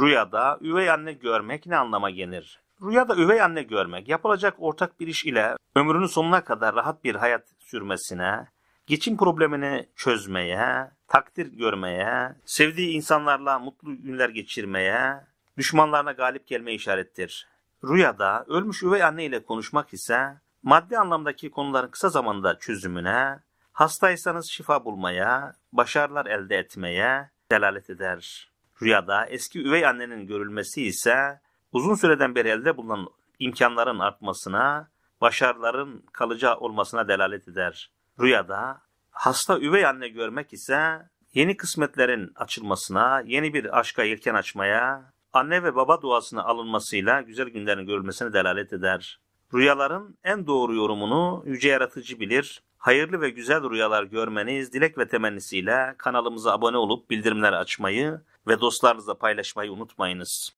Rüyada üvey anne görmek ne anlama gelir? Rüyada üvey anne görmek yapılacak ortak bir iş ile ömrünün sonuna kadar rahat bir hayat sürmesine, geçim problemini çözmeye, takdir görmeye, sevdiği insanlarla mutlu günler geçirmeye, düşmanlarına galip gelme işarettir. Rüyada ölmüş üvey anne ile konuşmak ise maddi anlamdaki konuların kısa zamanda çözümüne, hastaysanız şifa bulmaya, başarılar elde etmeye delalet eder. Rüyada eski üvey annenin görülmesi ise uzun süreden beri elde bulunan imkanların artmasına, başarıların kalıcı olmasına delalet eder. Rüyada hasta üvey anne görmek ise yeni kısmetlerin açılmasına, yeni bir aşka yelken açmaya, anne ve baba duasına alınmasıyla güzel günlerin görülmesine delalet eder. Rüyaların en doğru yorumunu Yüce Yaratıcı bilir. Hayırlı ve güzel rüyalar görmeniz dilek ve temennisiyle kanalımıza abone olup bildirimleri açmayı ve dostlarınızla paylaşmayı unutmayınız.